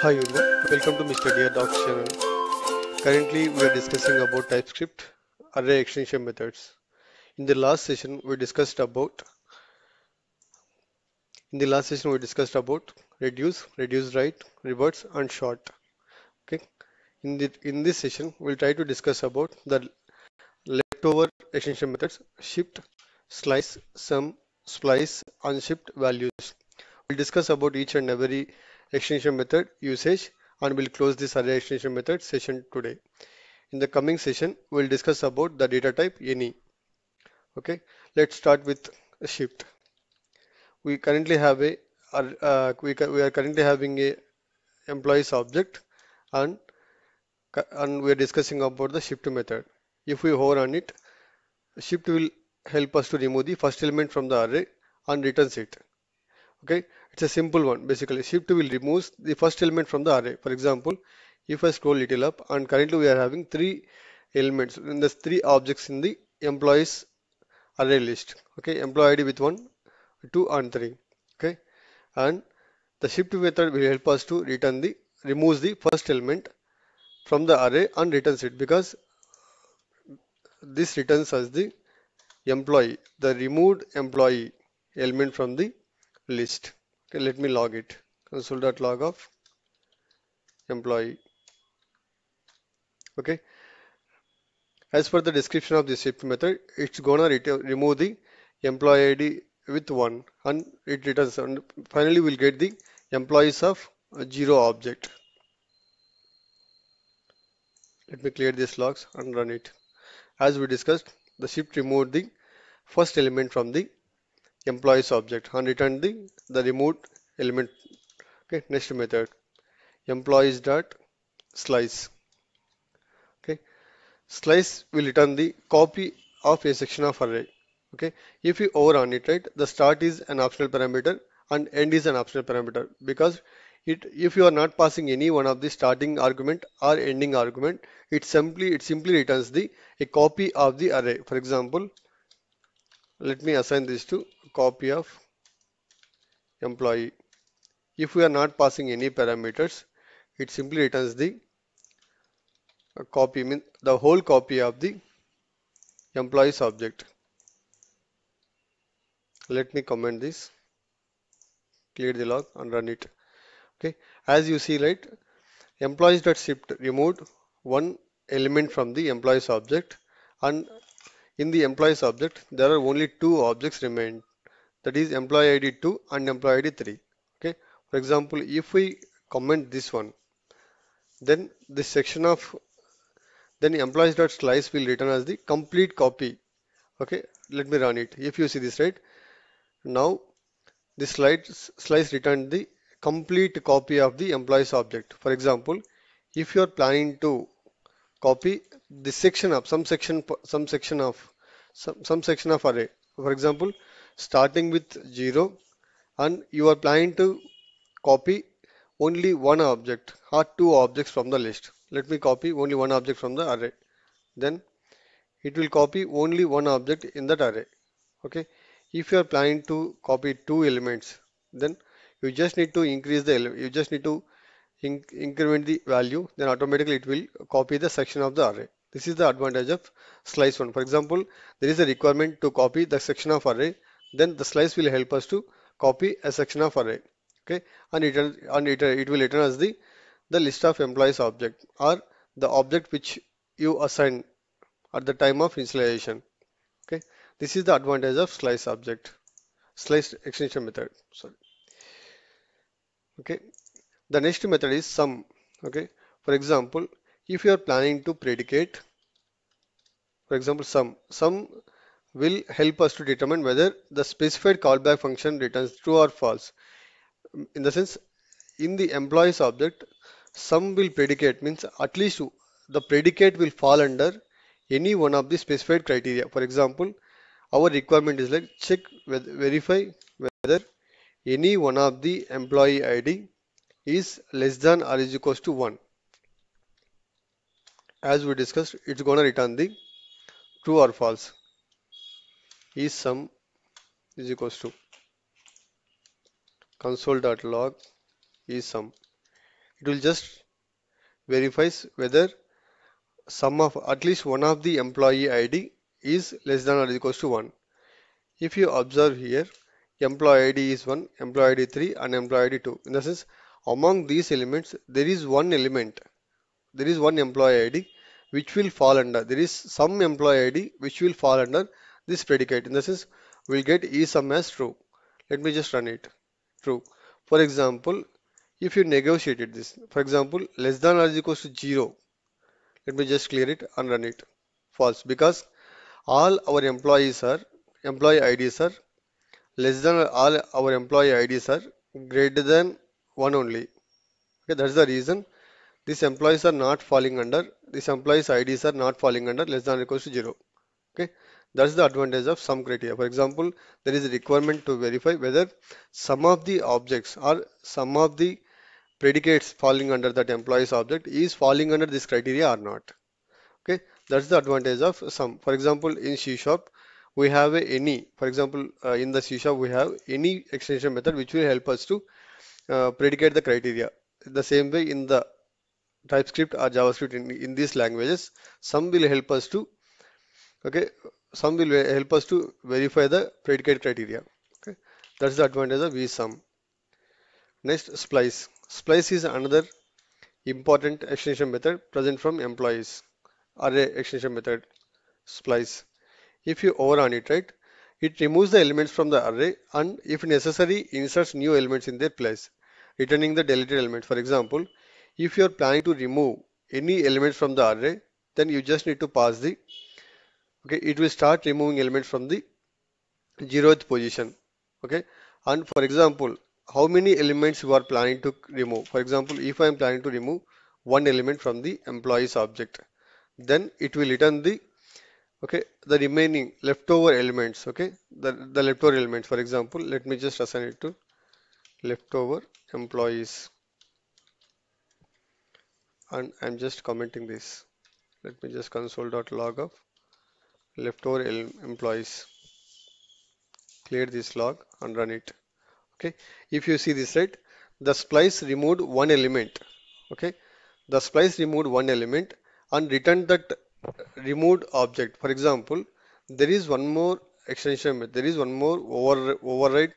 Hi everyone, welcome to Mr. Dear Docs channel. Currently we are discussing about TypeScript array extension methods. In the last session we discussed about in the last session we discussed about reduce, reduce right, reverse and short. Okay. In the in this session we'll try to discuss about the leftover extension methods shift, slice, sum, splice, unshift values. We'll discuss about each and every extension method usage and we'll close this array extension method session today. In the coming session, we'll discuss about the data type any. Okay, let's start with shift. We currently have a uh, we, we are currently having a employees object and and we are discussing about the shift method. If we hover on it, shift will help us to remove the first element from the array and returns it. Okay, it's a simple one. Basically, shift will remove the first element from the array. For example, if I scroll little up and currently we are having three elements in there's three objects in the employees array list. Okay, employee ID with one, two and three. Okay, and the shift method will help us to return the removes the first element from the array and returns it because this returns as the employee the removed employee element from the list okay let me log it console.log of employee okay as per the description of this shift method it's gonna remove the employee id with one and it returns and finally we'll get the employees of zero object let me clear these logs and run it as we discussed the shift removed the first element from the employees object and return the the removed element okay next method employees dot slice okay slice will return the copy of a section of array okay if you overrun it right the start is an optional parameter and end is an optional parameter because it if you are not passing any one of the starting argument or ending argument it simply it simply returns the a copy of the array for example let me assign this to copy of employee if we are not passing any parameters it simply returns the uh, copy mean the whole copy of the employees object let me comment this clear the log and run it okay as you see right employees dot shift removed one element from the employees object and in the employees object, there are only two objects remain. That is employee ID 2 and employee ID 3. Okay. For example, if we comment this one, then this section of then employees.slice will return as the complete copy. Okay. Let me run it. If you see this right, now this slice, slice returned the complete copy of the employees object. For example, if you are planning to copy the section of some section some section of some, some section of array for example starting with 0 and you are planning to copy only one object or two objects from the list let me copy only one object from the array then it will copy only one object in that array okay if you are planning to copy two elements then you just need to increase the you just need to inc increment the value then automatically it will copy the section of the array this is the advantage of slice one. For example, there is a requirement to copy the section of array. Then the slice will help us to copy a section of array. Okay, and it and it, it will return as the the list of employees object or the object which you assign at the time of initialization. Okay, this is the advantage of slice object, slice extension method. Sorry. Okay, the next method is sum. Okay, for example, if you are planning to predicate for example sum sum will help us to determine whether the specified callback function returns true or false in the sense in the employees object sum will predicate means at least the predicate will fall under any one of the specified criteria for example our requirement is like check verify whether any one of the employee id is less than or is equals to 1 as we discussed it's gonna return the true or false is sum is equals to console.log is sum it will just verifies whether sum of at least one of the employee id is less than or equals to 1 if you observe here employee id is 1 employee id 3 and employee id 2 in the sense among these elements there is one element there is one employee id which will fall under there is some employee id which will fall under this predicate in the sense we'll get sum as true let me just run it true for example if you negotiated this for example less than or equals to 0 let me just clear it and run it false because all our employees are employee IDs are less than all our employee IDs are greater than one only okay that's the reason these employees are not falling under these employees IDs are not falling under less than or equals to 0 okay that's the advantage of some criteria for example there is a requirement to verify whether some of the objects or some of the predicates falling under that employees object is falling under this criteria or not okay that's the advantage of some for example in c sharp we have a any for example uh, in the c sharp we have any extension method which will help us to uh, predicate the criteria the same way in the TypeScript or JavaScript in, in these languages some will help us to okay some will help us to verify the predicate criteria okay that's the advantage of vsum next splice splice is another important extension method present from employees array extension method splice if you overrun it right it removes the elements from the array and if necessary inserts new elements in their place returning the deleted element for example if you are planning to remove any elements from the array, then you just need to pass the okay it will start removing elements from the zeroth position okay and for example how many elements you are planning to remove for example if i am planning to remove one element from the employees object then it will return the okay the remaining leftover elements okay the, the leftover elements for example let me just assign it to leftover employees and I'm just commenting this let me just console.log of leftover employees clear this log and run it okay if you see this right the splice removed one element okay the splice removed one element and returned that removed object for example there is one more extension method. there is one more over override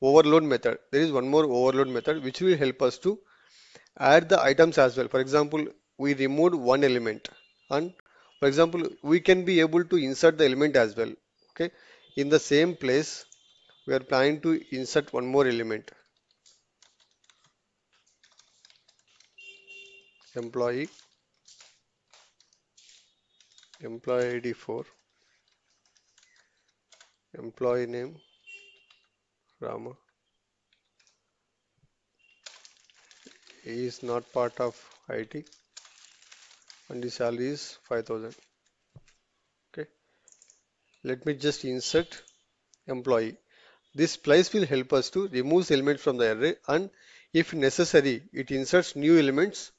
overload method there is one more overload method which will help us to add the items as well for example we removed one element and for example we can be able to insert the element as well okay in the same place we are planning to insert one more element employee employee id 4 employee name Rama he is not part of IT and the salary is 5000 okay let me just insert employee this place will help us to remove elements from the array and if necessary it inserts new elements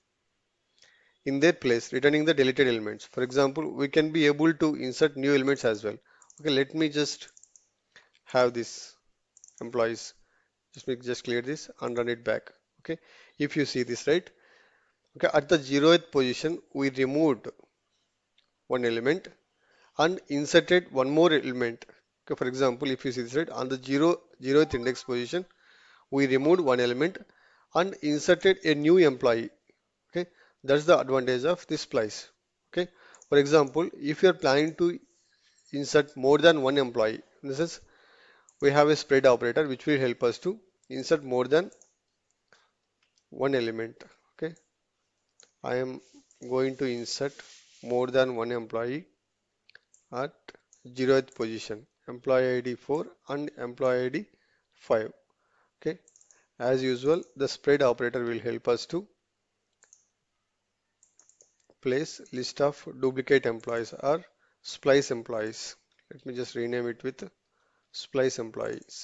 in their place returning the deleted elements for example we can be able to insert new elements as well okay let me just have this employees just make just clear this and run it back okay if you see this right okay at the zeroth position we removed one element and inserted one more element okay for example if you see this right on the zero zeroth index position we removed one element and inserted a new employee okay that's the advantage of this splice okay for example if you are planning to insert more than one employee this is we have a spread operator which will help us to insert more than one element okay I am going to insert more than one employee at zeroth position employee ID 4 and employee ID 5 okay as usual the spread operator will help us to place list of duplicate employees or splice employees let me just rename it with splice employees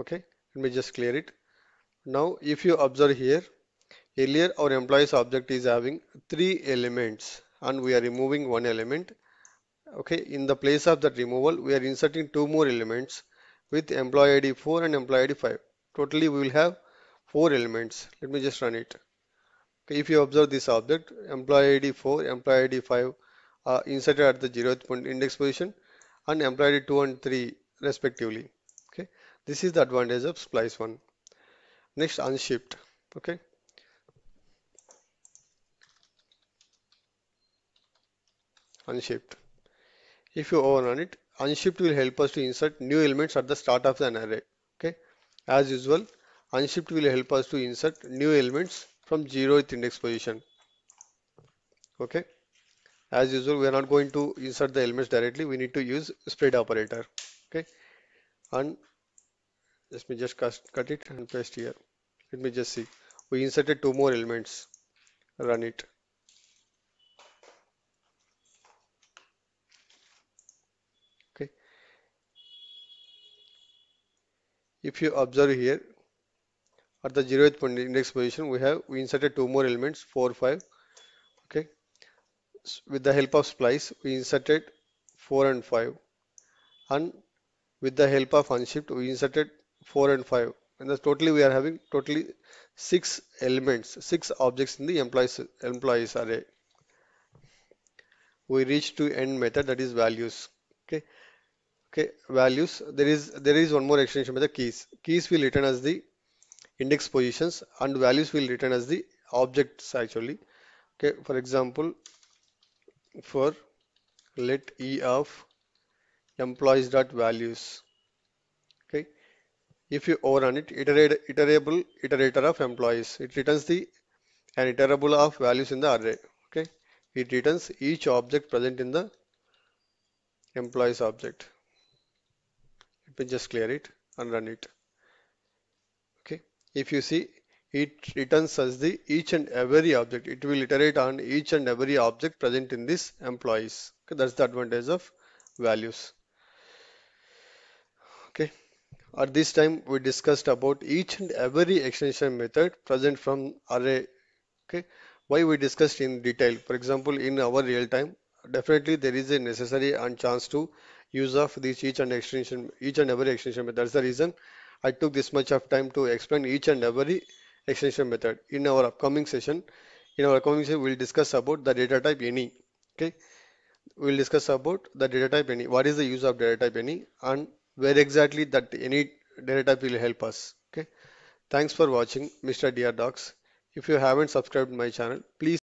okay let me just clear it now if you observe here, earlier our employees object is having three elements and we are removing one element. Okay, in the place of that removal, we are inserting two more elements with employee ID 4 and employee ID 5. Totally we will have four elements. Let me just run it. Okay, if you observe this object, employee ID 4, employee ID 5 are inserted at the 0th point index position and employee ID 2 and 3 respectively. Okay, this is the advantage of splice one next unshift. okay unshift. if you overrun it unshift will help us to insert new elements at the start of an array okay as usual unshift will help us to insert new elements from 0th index position okay as usual we are not going to insert the elements directly we need to use spread operator okay and let me just cut it and paste here let me just see we inserted two more elements run it okay if you observe here at the zeroth point index position we have we inserted two more elements 4 5 okay with the help of splice we inserted 4 and 5 and with the help of unshift we inserted 4 and 5 and that's totally we are having totally 6 elements 6 objects in the employees employees array we reach to end method that is values okay okay values there is there is one more extension method keys keys will return as the index positions and values will return as the objects actually okay for example for let e of employees dot values okay if you overrun it iterate iterable iterator of employees it returns the an iterable of values in the array okay it returns each object present in the employees object let me just clear it and run it okay if you see it returns as the each and every object it will iterate on each and every object present in this employees okay, that's the advantage of values okay at this time, we discussed about each and every extension method present from array. Okay, why we discussed in detail. For example, in our real time, definitely there is a necessary and chance to use of this each and extension, each and every extension method. That's the reason I took this much of time to explain each and every extension method. In our upcoming session, in our upcoming session, we'll discuss about the data type any. Okay, we'll discuss about the data type any. What is the use of data type any and where exactly that any data type will help us. Okay. Thanks for watching Mr. DR Docs. If you haven't subscribed my channel, please